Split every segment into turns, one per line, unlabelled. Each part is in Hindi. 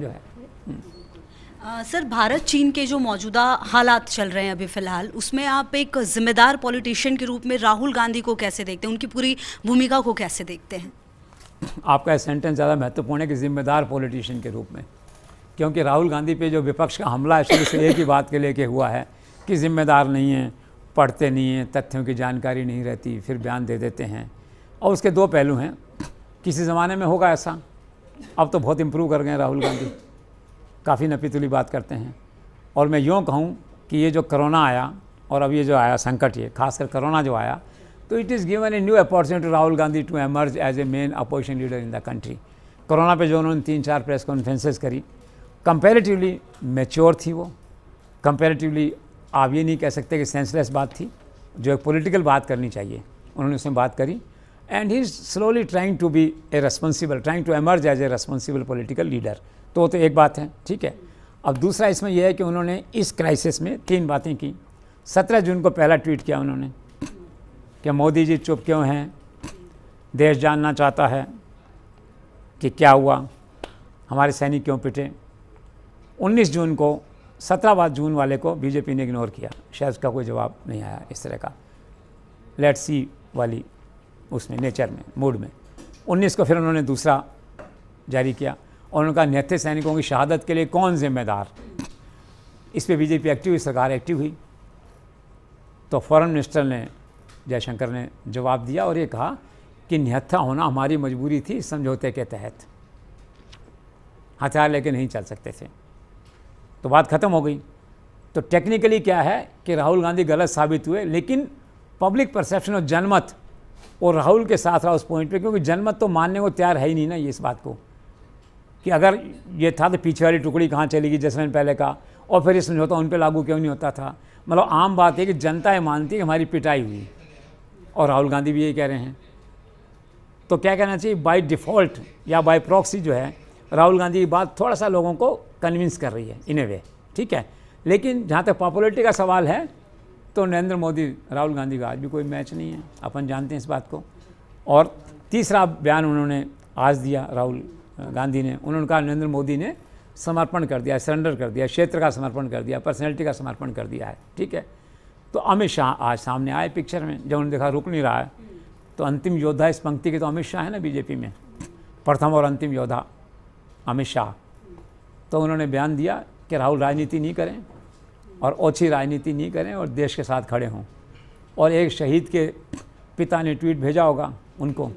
जो है हम्म। सर भारत चीन के जो मौजूदा हालात चल रहे हैं अभी फिलहाल उसमें आप एक जिम्मेदार पॉलिटिशियन के रूप में राहुल गांधी को कैसे देखते हैं उनकी पूरी भूमिका को कैसे देखते हैं आपका सेंटेंस ज़्यादा महत्वपूर्ण है कि जिम्मेदार पॉलिटिशियन के रूप में क्योंकि राहुल गांधी पे जो विपक्ष का हमला है शुरू से एक ही बात के लेके हुआ है कि जिम्मेदार नहीं है पढ़ते नहीं हैं तथ्यों की जानकारी नहीं रहती फिर बयान दे देते हैं और उसके दो पहलू हैं किसी ज़माने में होगा ऐसा अब तो बहुत इम्प्रूव कर गए राहुल गांधी काफ़ी नपीतुली बात करते हैं और मैं यूँ कहूँ कि ये जो करोना आया और अब ये जो आया संकट ये खासकर करोना जो आया तो it is given a new opportunity Rahul Gandhi to emerge as a main opposition leader in the country corona पे जो उन्होंने तीन चार प्रेस कॉन्फ्रेंसेस करी कंपेरेटिवली मेच्योर थी वो कंपेरेटिवली आप ये नहीं कह सकते कि सेंसलेस बात थी जो एक पॉलिटिकल बात करनी चाहिए उन्होंने उसमें बात करी and he is slowly trying to be a responsible, trying to emerge as a responsible political leader. तो तो एक बात है ठीक है अब दूसरा इसमें यह है कि उन्होंने इस क्राइसिस में तीन बातें की सत्रह जून को पहला ट्वीट किया उन्होंने कि मोदी जी चुप क्यों हैं देश जानना चाहता है कि क्या हुआ हमारे सैनिक क्यों पिटे 19 जून को सत्रह जून वाले को बीजेपी ने इग्नोर किया शायद उसका कोई जवाब नहीं आया इस तरह का लेट सी वाली उसमें नेचर में मूड में उन्नीस को फिर उन्होंने दूसरा जारी किया और उनका निहत्थे सैनिकों की शहादत के लिए कौन जिम्मेदार इस पर बीजेपी एक्टिव हुई सरकार एक्टिव हुई तो फॉरेन मिनिस्टर ने जयशंकर ने जवाब दिया और ये कहा कि निहत्था होना हमारी मजबूरी थी समझौते के तहत हथियार लेके नहीं चल सकते थे तो बात ख़त्म हो गई तो टेक्निकली क्या है कि राहुल गांधी गलत साबित हुए लेकिन पब्लिक परसेप्शन और जनमत और राहुल के साथ रहा उस पॉइंट पे क्योंकि जनमत तो मानने को तैयार है ही नहीं ना ये इस बात को कि अगर ये था तो पीछे वाली टुकड़ी कहाँ चलेगी जैसे मैंने पहले कहा और फिर ये समझौता उन पर लागू क्यों नहीं होता था मतलब आम बात है कि जनता ये मानती है कि हमारी पिटाई हुई और राहुल गांधी भी यही कह रहे हैं तो क्या कहना चाहिए बाई डिफ़ॉल्ट या बाई प्रॉक्सी जो है राहुल गांधी की बात थोड़ा सा लोगों को कन्विंस कर रही है इन ए वे ठीक है लेकिन जहाँ तक पॉपुलरिटी का सवाल है तो नरेंद्र मोदी राहुल गांधी का आज भी कोई मैच नहीं है अपन जानते हैं इस बात को और तीसरा बयान उन्होंने आज दिया राहुल गांधी ने उन्होंने कहा नरेंद्र मोदी ने समर्पण कर दिया सरेंडर कर दिया क्षेत्र का समर्पण कर दिया पर्सनैलिटी का समर्पण कर दिया है ठीक है तो अमित शाह आज सामने आए पिक्चर में जब उन्होंने देखा रुक नहीं रहा है तो अंतिम योद्धा इस पंक्ति के तो अमित शाह है ना बीजेपी में प्रथम और अंतिम योद्धा अमित शाह तो उन्होंने बयान दिया कि राहुल राजनीति नहीं करें और ओछी राजनीति नहीं करें और देश के साथ खड़े हों और एक शहीद के पिता ने ट्वीट भेजा होगा उनको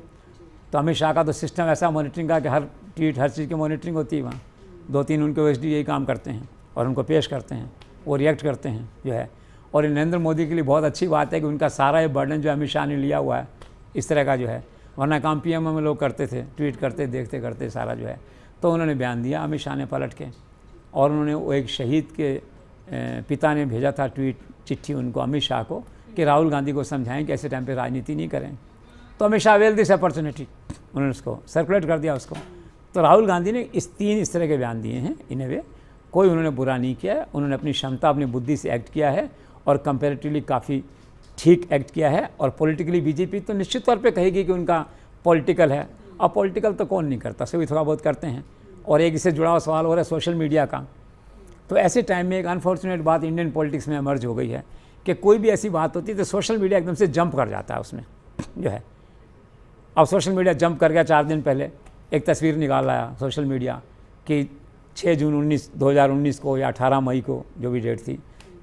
तो अमित शाह का तो सिस्टम ऐसा मॉनिटरिंग का कि हर ट्वीट हर चीज़ की मॉनिटरिंग होती है वहाँ दो तीन उनके ओ यही काम करते हैं और उनको पेश करते हैं वो रिएक्ट करते हैं जो है और नरेंद्र मोदी के लिए बहुत अच्छी बात है कि उनका सारा ये बर्डन जो अमित शाह ने लिया हुआ है इस तरह का जो है वरना काम पी में लोग करते थे ट्वीट करते देखते करते सारा जो है तो उन्होंने बयान दिया अमित शाह ने पलट के और उन्होंने वो एक शहीद के पिता ने भेजा था ट्वीट चिट्ठी उनको अमित शाह को कि राहुल गांधी को समझाएं कि ऐसे टाइम पे राजनीति नहीं करें तो Amit Shah well this opportunity उन्होंने उसको सर्कुलेट कर दिया उसको तो राहुल गांधी ने इस तीन इस तरह के बयान दिए हैं इन वे कोई उन्होंने बुरा नहीं किया उन्होंने अपनी क्षमता अपनी बुद्धि से एक्ट किया है और कंपेरेटिवली काफ़ी ठीक एक्ट किया है और पॉलिटिकली बीजेपी तो निश्चित तौर पर कहेगी कि उनका पॉलिटिकल है अब पॉलिटिकल तो कौन नहीं करता सभी थोड़ा बहुत करते हैं और एक इससे जुड़ा हुआ सवाल हो रहा है सोशल मीडिया का तो ऐसे टाइम में एक अनफॉर्चुनेट बात इंडियन पॉलिटिक्स में एमर्ज हो गई है कि कोई भी ऐसी बात होती है तो सोशल मीडिया एकदम से जंप कर जाता है उसमें जो है अब सोशल मीडिया जंप कर गया चार दिन पहले एक तस्वीर निकाल आया सोशल मीडिया कि 6 जून 19 2019 को या 18 मई को जो भी डेट थी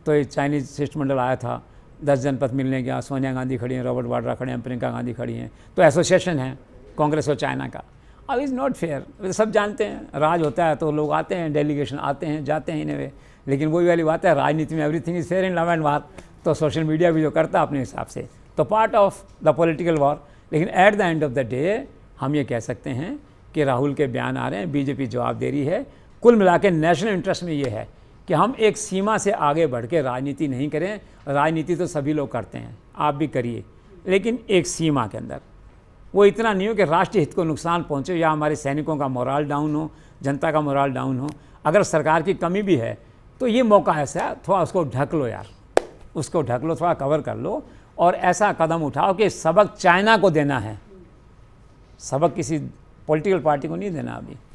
तो ये चाइनीज शिष्टमंडल आया था दस जनपद मिलने गया सोनिया गांधी खड़ी हैं रॉबर्ट वाड्रा खड़े हैं प्रियंका गांधी खड़ी हैं तो एसोसिएशन है कांग्रेस और चाइना का अब इज़ नॉट फेयर सब जानते हैं राज होता है तो लोग आते हैं डेलीगेशन आते हैं जाते हैं इन्हें लेकिन वही वाली बात है राजनीति में everything is fair in love and war तो सोशल मीडिया भी जो करता है अपने हिसाब से तो part of the political war लेकिन at the end of the day हम ये कह सकते हैं कि राहुल के बयान आ रहे हैं बीजेपी जवाब दे रही है कुल मिला नेशनल इंटरेस्ट में ये है कि हम एक सीमा से आगे बढ़ के राजनीति नहीं करें राजनीति तो सभी लोग करते हैं आप भी करिए लेकिन एक सीमा के अंदर वो इतना नहीं हो कि राष्ट्रीय हित को नुकसान पहुँचे या हमारे सैनिकों का मोराल डाउन हो जनता का मोराल डाउन हो अगर सरकार की कमी भी है तो ये मौका ऐसा थोड़ा उसको ढक लो यार उसको ढक लो थोड़ा कवर कर लो और ऐसा कदम उठाओ कि सबक चाइना को देना है सबक किसी पॉलिटिकल पार्टी को नहीं देना अभी